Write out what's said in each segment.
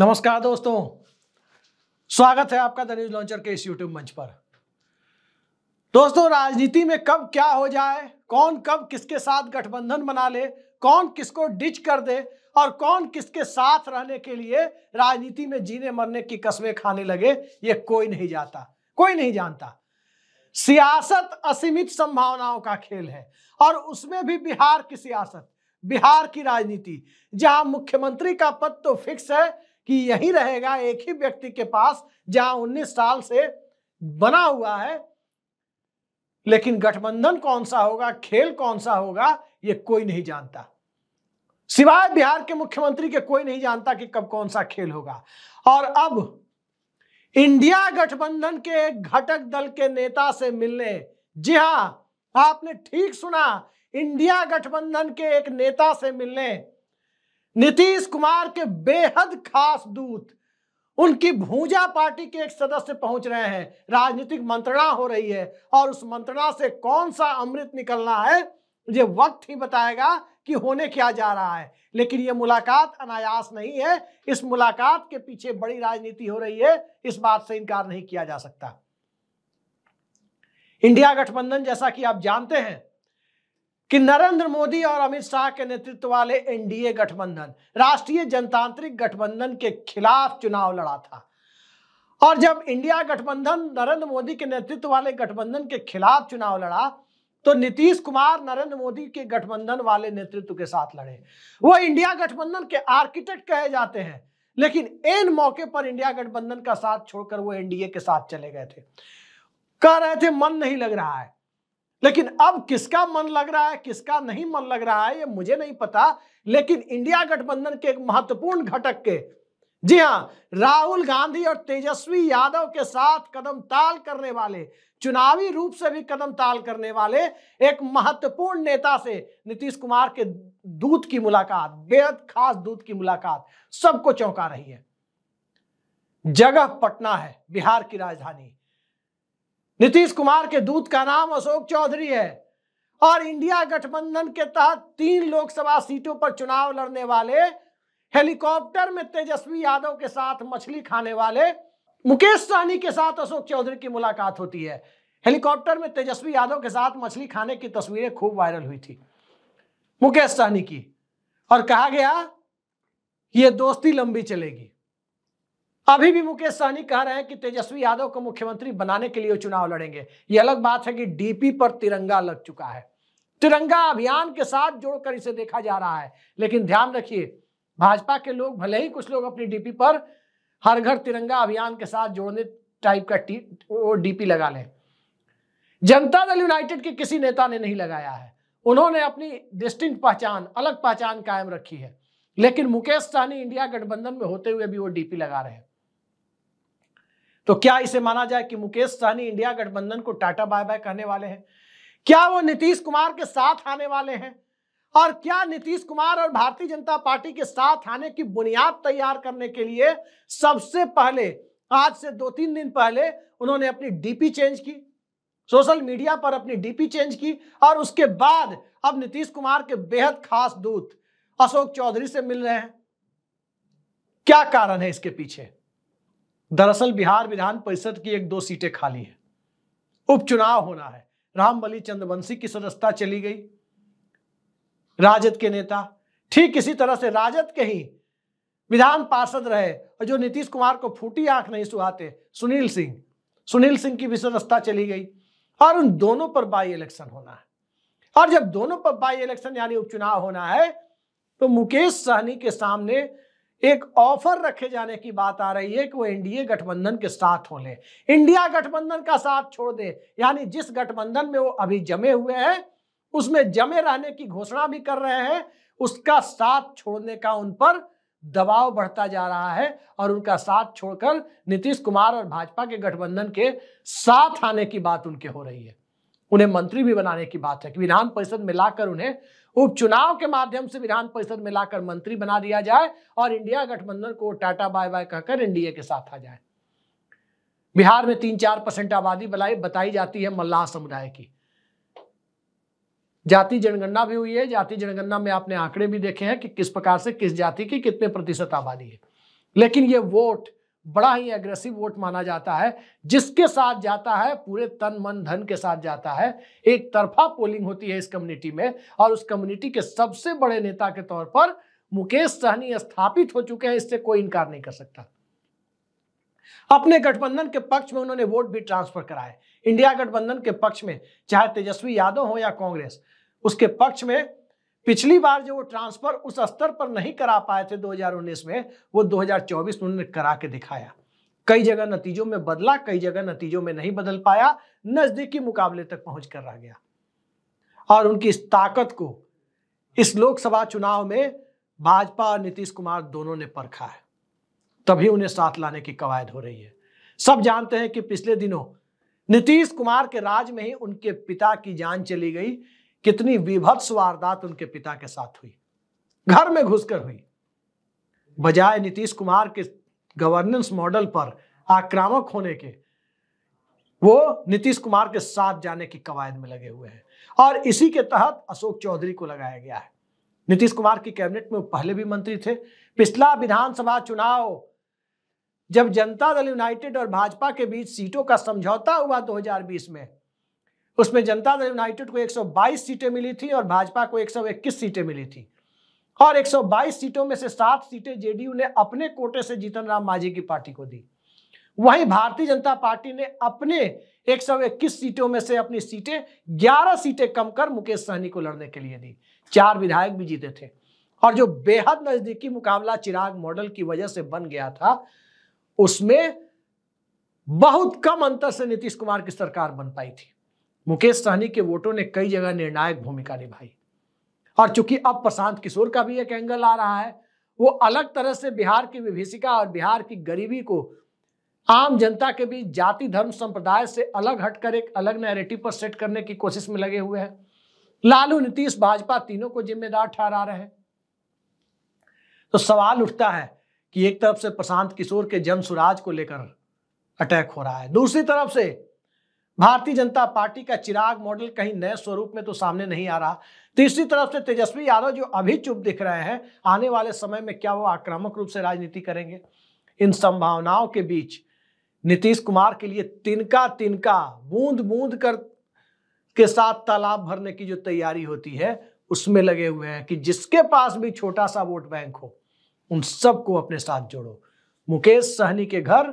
नमस्कार दोस्तों स्वागत है आपका द न्यूज लॉन्चर के इस यूट्यूब मंच पर दोस्तों राजनीति में कब क्या हो जाए कौन कब किसके साथ गठबंधन बना ले कौन किसको डिच कर दे और कौन किसके साथ रहने के लिए राजनीति में जीने मरने की कस्में खाने लगे ये कोई नहीं जाता कोई नहीं जानता सियासत असीमित संभावनाओं का खेल है और उसमें भी बिहार की सियासत बिहार की राजनीति जहां मुख्यमंत्री का पद तो फिक्स है कि यही रहेगा एक ही व्यक्ति के पास जहां उन्नीस साल से बना हुआ है लेकिन गठबंधन कौन सा होगा खेल कौन सा होगा ये कोई नहीं जानता सिवाय बिहार के मुख्यमंत्री के कोई नहीं जानता कि कब कौन सा खेल होगा और अब इंडिया गठबंधन के एक घटक दल के नेता से मिलने जी हां आपने ठीक सुना इंडिया गठबंधन के एक नेता से मिलने नीतीश कुमार के बेहद खास दूत उनकी भूजा पार्टी के एक सदस्य पहुंच रहे हैं राजनीतिक मंत्रणा हो रही है और उस मंत्रणा से कौन सा अमृत निकलना है ये वक्त ही बताएगा कि होने क्या जा रहा है लेकिन ये मुलाकात अनायास नहीं है इस मुलाकात के पीछे बड़ी राजनीति हो रही है इस बात से इनकार नहीं किया जा सकता इंडिया गठबंधन जैसा कि आप जानते हैं कि नरेंद्र मोदी और अमित शाह के नेतृत्व वाले एनडीए गठबंधन राष्ट्रीय जनतांत्रिक गठबंधन के खिलाफ चुनाव लड़ा था और जब इंडिया गठबंधन नरेंद्र मोदी के नेतृत्व वाले गठबंधन के खिलाफ चुनाव लड़ा तो नीतीश कुमार नरेंद्र मोदी के गठबंधन वाले नेतृत्व के साथ लड़े वो इंडिया गठबंधन के आर्किटेक्ट कहे जाते हैं लेकिन इन मौके पर इंडिया गठबंधन का साथ छोड़कर वो एनडीए के साथ चले गए थे कह रहे थे मन नहीं लग रहा है लेकिन अब किसका मन लग रहा है किसका नहीं मन लग रहा है ये मुझे नहीं पता लेकिन इंडिया गठबंधन के एक महत्वपूर्ण घटक के जी हां राहुल गांधी और तेजस्वी यादव के साथ कदम ताल करने वाले चुनावी रूप से भी कदम ताल करने वाले एक महत्वपूर्ण नेता से नीतीश कुमार के दूत की मुलाकात बेहद खास दूत की मुलाकात सबको चौंका रही है जगह पटना है बिहार की राजधानी नीतीश कुमार के दूत का नाम अशोक चौधरी है और इंडिया गठबंधन के तहत तीन लोकसभा सीटों पर चुनाव लड़ने वाले हेलीकॉप्टर में तेजस्वी यादव के साथ मछली खाने वाले मुकेश सहनी के साथ अशोक चौधरी की मुलाकात होती है हेलीकॉप्टर में तेजस्वी यादव के साथ मछली खाने की तस्वीरें खूब वायरल हुई थी मुकेश सहनी की और कहा गया ये दोस्ती लंबी चलेगी अभी भी मुकेश सहनी कह रहे हैं कि तेजस्वी यादव को मुख्यमंत्री बनाने के लिए चुनाव लड़ेंगे ये अलग बात है कि डीपी पर तिरंगा लग चुका है तिरंगा अभियान के साथ जोड़कर इसे देखा जा रहा है लेकिन ध्यान रखिए भाजपा के लोग भले ही कुछ लोग अपनी डीपी पर हर घर तिरंगा अभियान के साथ जोड़ने टाइप का टी वो डीपी लगा लें जनता दल यूनाइटेड के किसी नेता ने नहीं लगाया है उन्होंने अपनी डिस्टिंक्ट पहचान अलग पहचान कायम रखी है लेकिन मुकेश सहनी इंडिया गठबंधन में होते हुए भी वो डीपी लगा रहे हैं तो क्या इसे माना जाए कि मुकेश सहनी इंडिया गठबंधन को टाटा बाय बाय कहने वाले हैं क्या वो नीतीश कुमार के साथ आने वाले हैं और क्या नीतीश कुमार और भारतीय जनता पार्टी के साथ आने की बुनियाद तैयार करने के लिए सबसे पहले आज से दो तीन दिन पहले उन्होंने अपनी डीपी चेंज की सोशल मीडिया पर अपनी डीपी चेंज की और उसके बाद अब नीतीश कुमार के बेहद खास दूत अशोक चौधरी से मिल रहे हैं क्या कारण है इसके पीछे दरअसल बिहार विधान परिषद की एक दो सीटें खाली हैं उपचुनाव होना है रामबली चंद्रवंशी की सदस्यता चली गई राजद के नेता ठीक इसी तरह से राजद के ही विधान पार्षद रहे और जो नीतीश कुमार को फूटी आंख नहीं सुहाते सुनील सिंह सुनील सिंह की भी सदस्यता चली गई और उन दोनों पर बाई इलेक्शन होना है और जब दोनों पर बाई इलेक्शन यानी उपचुनाव होना है तो मुकेश सहनी के सामने एक ऑफर रखे जाने की बात आ रही है कि वो एनडीए गठबंधन के साथ हो ले इंडिया गठबंधन का साथ छोड़ दे यानी जिस गठबंधन में वो अभी जमे हुए हैं उसमें जमे रहने की घोषणा भी कर रहे हैं उसका साथ छोड़ने का उन पर दबाव बढ़ता जा रहा है और उनका साथ छोड़कर नीतीश कुमार और भाजपा के गठबंधन के साथ आने की बात उनके हो रही है उन्हें मंत्री भी बनाने की बात है कि विधान परिषद में लाकर उन्हें उपचुनाव के माध्यम से विधान परिषद में लाकर मंत्री बना दिया जाए और इंडिया गठबंधन को टाटा बाय बाय कहकर एनडीए के साथ आ जाए बिहार में तीन चार परसेंट आबादी बलाई बताई जाती है मल्लाह समुदाय की जाति जनगणना भी हुई है जाति जनगणना में आपने आंकड़े भी देखे हैं कि किस प्रकार से किस जाति की कितने प्रतिशत आबादी है लेकिन ये वोट बड़ा ही एग्रेसिव वोट माना जाता है जिसके साथ जाता है पूरे तन मन धन के साथ जाता है एक तरफा पोलिंग होती है इस कम्युनिटी में और उस कम्युनिटी के सबसे बड़े नेता के तौर पर मुकेश सहनी स्थापित हो चुके हैं इससे कोई इनकार नहीं कर सकता अपने गठबंधन के पक्ष में उन्होंने वोट भी ट्रांसफर कराए इंडिया गठबंधन के पक्ष में चाहे तेजस्वी यादव हो या कांग्रेस उसके पक्ष में पिछली बार जो वो ट्रांसफर उस स्तर पर नहीं करा पाए थे 2019 में वो 2024 में उन्होंने करा के दिखाया कई जगह नतीजों में बदला कई जगह नतीजों में नहीं बदल पाया नजदीकी मुकाबले तक पहुंच कर रह गया और उनकी इस ताकत को इस लोकसभा चुनाव में भाजपा और नीतीश कुमार दोनों ने परखा है तभी उन्हें साथ लाने की कवायद हो रही है सब जानते हैं कि पिछले दिनों नीतीश कुमार के राज में ही उनके पिता की जान चली गई कितनी विभत्स वारदात उनके पिता के साथ हुई घर में घुसकर हुई बजाय नीतीश कुमार के गवर्नेंस मॉडल पर आक्रामक होने के वो नीतीश कुमार के साथ जाने की कवायद में लगे हुए हैं और इसी के तहत अशोक चौधरी को लगाया गया है नीतीश कुमार की कैबिनेट में पहले भी मंत्री थे पिछला विधानसभा चुनाव जब जनता दल यूनाइटेड और भाजपा के बीच सीटों का समझौता हुआ 2020 में उसमें जनता दल यूनाइटेड को 122 सीटें मिली थी और भाजपा को 121 सीटें मिली थी और 122 सीटों में से सात सीटें जेडीयू ने अपने कोटे से जीतन राम मांझी की पार्टी को दी वहीं भारतीय जनता पार्टी ने अपने 121 सीटों में से अपनी सीटें 11 सीटें कम कर मुकेश सहनी को लड़ने के लिए दी चार विधायक भी जीते थे और जो बेहद नजदीकी मुकाबला चिराग मॉडल की वजह से बन गया था उसमें बहुत कम अंतर से नीतीश कुमार की सरकार बन पाई थी मुकेश सहनी के वोटों ने कई जगह निर्णायक भूमिका निभाई और चूंकि अब प्रशांत किशोर का भी एक एंगल आ रहा है वो अलग तरह से बिहार की विभिषिका और बिहार की गरीबी को आम जनता के बीच जाति धर्म संप्रदाय से अलग हटकर एक अलग नैरेटिव पर सेट करने की कोशिश में लगे हुए हैं लालू नीतीश भाजपा तीनों को जिम्मेदार ठहरा रहे हैं तो सवाल उठता है कि एक तरफ से प्रशांत किशोर के जन को लेकर अटैक हो रहा है दूसरी तरफ से भारतीय जनता पार्टी का चिराग मॉडल कहीं नए स्वरूप में तो सामने नहीं आ रहा तीसरी तरफ से तेजस्वी यादव जो अभी चुप दिख रहे हैं आने वाले समय में क्या वो आक्रामक रूप से राजनीति करेंगे इन संभावनाओं के बीच नीतीश कुमार के लिए तिनका तिनका बूंद बूंद कर के साथ तालाब भरने की जो तैयारी होती है उसमें लगे हुए हैं कि जिसके पास भी छोटा सा वोट बैंक हो उन सबको अपने साथ जोड़ो मुकेश सहनी के घर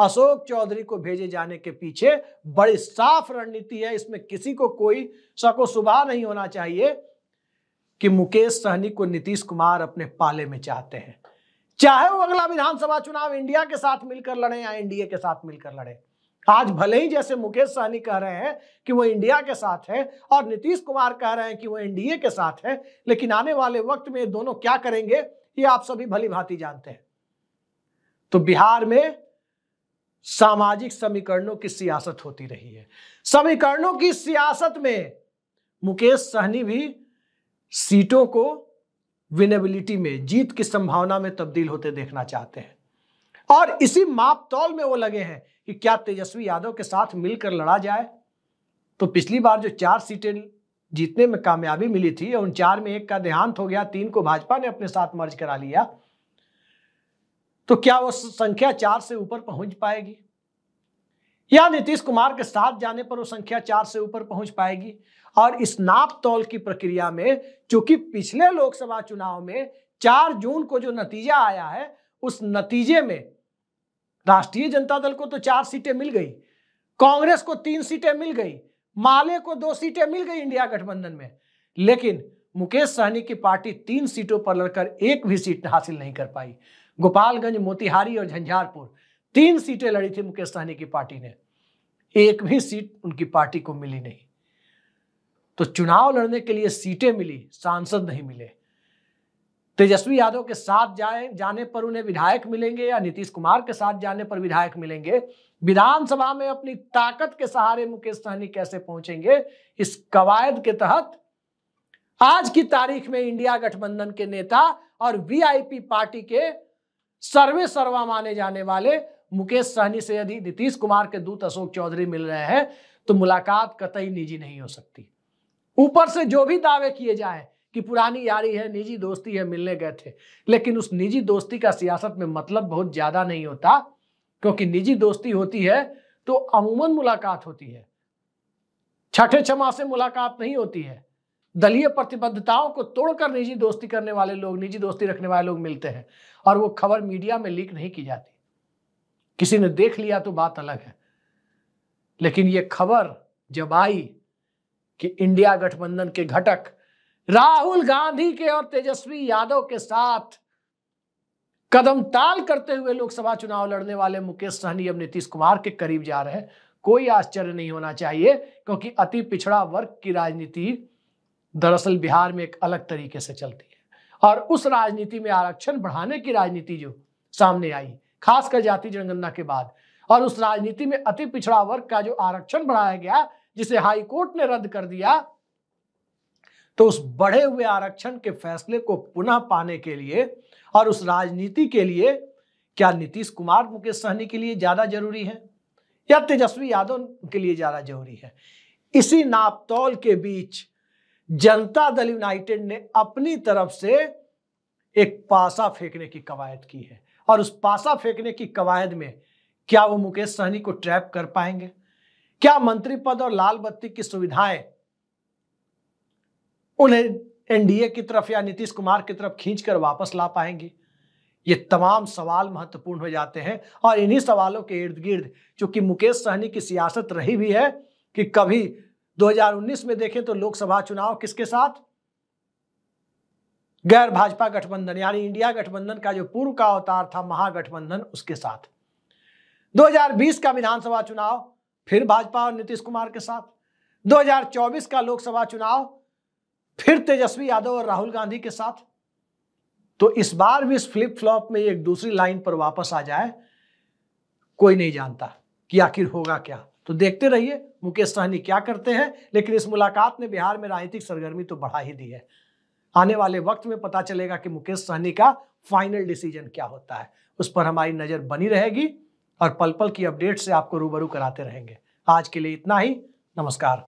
अशोक चौधरी को भेजे जाने के पीछे बड़ी साफ रणनीति है इसमें किसी को कोई शको सुबह नहीं होना चाहिए कि मुकेश सहनी को नीतीश कुमार अपने पाले में चाहते हैं चाहे वो अगला विधानसभा चुनाव इंडिया के साथ मिलकर लड़े या एनडीए के साथ मिलकर लड़े आज भले ही जैसे मुकेश सहनी कह रहे हैं कि वो इंडिया के साथ है और नीतीश कुमार कह रहे हैं कि वो एनडीए के साथ है लेकिन आने वाले वक्त में दोनों क्या करेंगे ये आप सभी भली भांति जानते हैं तो बिहार में सामाजिक समीकरणों की सियासत होती रही है समीकरणों की सियासत में मुकेश सहनी भी सीटों को विनेबिलिटी में जीत की संभावना में तब्दील होते देखना चाहते हैं और इसी माप तौल में वो लगे हैं कि क्या तेजस्वी यादव के साथ मिलकर लड़ा जाए तो पिछली बार जो चार सीटें जीतने में कामयाबी मिली थी उन चार में एक का देहांत हो गया तीन को भाजपा ने अपने साथ मर्ज करा लिया तो क्या वो संख्या चार से ऊपर पहुंच पाएगी या नीतीश कुमार के साथ जाने पर वो संख्या चार से ऊपर पहुंच पाएगी और इस नाप तौल की प्रक्रिया में चूंकि पिछले लोकसभा चुनाव में चार जून को जो नतीजा आया है उस नतीजे में राष्ट्रीय जनता दल को तो चार सीटें मिल गई कांग्रेस को तीन सीटें मिल गई माले को दो सीटें मिल गई इंडिया गठबंधन में लेकिन मुकेश सहनी की पार्टी तीन सीटों पर लड़कर एक भी सीट हासिल नहीं कर पाई गोपालगंज मोतिहारी और झंझारपुर तीन सीटें लड़ी थी मुकेश सहनी की पार्टी ने एक भी सीट उनकी पार्टी को मिली नहीं तो चुनाव लड़ने के लिए सीटें मिली सांसद नहीं मिले तेजस्वी यादव के साथ जाए जाने पर उन्हें विधायक मिलेंगे या नीतीश कुमार के साथ जाने पर विधायक मिलेंगे विधानसभा में अपनी ताकत के सहारे मुकेश सहनी कैसे पहुंचेंगे इस कवायद के तहत आज की तारीख में इंडिया गठबंधन के नेता और वीआईपी पार्टी के सर्वे सर्वा माने जाने वाले मुकेश सहनी से यदि नीतीश कुमार के दूत अशोक चौधरी मिल रहे हैं तो मुलाकात कतई निजी नहीं हो सकती ऊपर से जो भी दावे किए जाए कि पुरानी यारी है निजी दोस्ती है मिलने गए थे लेकिन उस निजी दोस्ती का सियासत में मतलब बहुत ज्यादा नहीं होता क्योंकि निजी दोस्ती होती है तो अमूमन मुलाकात होती है छठे छमा से मुलाकात नहीं होती है दलीय प्रतिबद्धताओं को तोड़कर निजी दोस्ती करने वाले लोग निजी दोस्ती रखने वाले लोग मिलते हैं और वो खबर मीडिया में लीक नहीं की जाती किसी ने देख लिया तो बात अलग है लेकिन ये खबर जब आई कि इंडिया गठबंधन के घटक राहुल गांधी के और तेजस्वी यादव के साथ कदम ताल करते हुए लोकसभा चुनाव लड़ने वाले मुकेश सहनी अब नीतीश कुमार के करीब जा रहे हैं कोई आश्चर्य नहीं होना चाहिए क्योंकि अति पिछड़ा वर्ग की राजनीति दरअसल बिहार में एक अलग तरीके से चलती और उस राजनीति में आरक्षण बढ़ाने की राजनीति जो सामने आई खासकर जाति जनगणना के बाद और उस राजनीति में अति पिछड़ा वर्ग का जो आरक्षण बढ़ाया गया जिसे हाईकोर्ट ने रद्द कर दिया तो उस बढ़े हुए आरक्षण के फैसले को पुनः पाने के लिए और उस राजनीति के लिए क्या नीतीश कुमार मुकेश सहनी के लिए ज्यादा जरूरी है या तेजस्वी यादव के लिए ज्यादा जरूरी है इसी नापतौल के बीच जनता दल यूनाइटेड ने अपनी तरफ से एक पासा फेंकने की कवायद की है और उस पासा फेंकने की कवायद में क्या वो मुकेश सहनी को ट्रैप कर पाएंगे क्या मंत्री पद और लाल बत्ती की सुविधाएं उन्हें एनडीए की तरफ या नीतीश कुमार की तरफ खींचकर वापस ला पाएंगे ये तमाम सवाल महत्वपूर्ण हो जाते हैं और इन्हीं सवालों के इर्द गिर्द चूंकि मुकेश सहनी की सियासत रही भी है कि कभी 2019 में देखें तो लोकसभा चुनाव किसके साथ गैर भाजपा गठबंधन यानी इंडिया गठबंधन का जो पूर्व का अवतार था महागठबंधन उसके साथ 2020 का विधानसभा चुनाव फिर भाजपा और नीतीश कुमार के साथ 2024 का लोकसभा चुनाव फिर तेजस्वी यादव और राहुल गांधी के साथ तो इस बार भी इस फ्लिप फ्लॉप में एक दूसरी लाइन पर वापस आ जाए कोई नहीं जानता कि आखिर होगा क्या तो देखते रहिए मुकेश सहनी क्या करते हैं लेकिन इस मुलाकात ने बिहार में राजनीतिक सरगर्मी तो बढ़ा ही दी है आने वाले वक्त में पता चलेगा कि मुकेश सहनी का फाइनल डिसीजन क्या होता है उस पर हमारी नज़र बनी रहेगी और पल पल की अपडेट से आपको रूबरू कराते रहेंगे आज के लिए इतना ही नमस्कार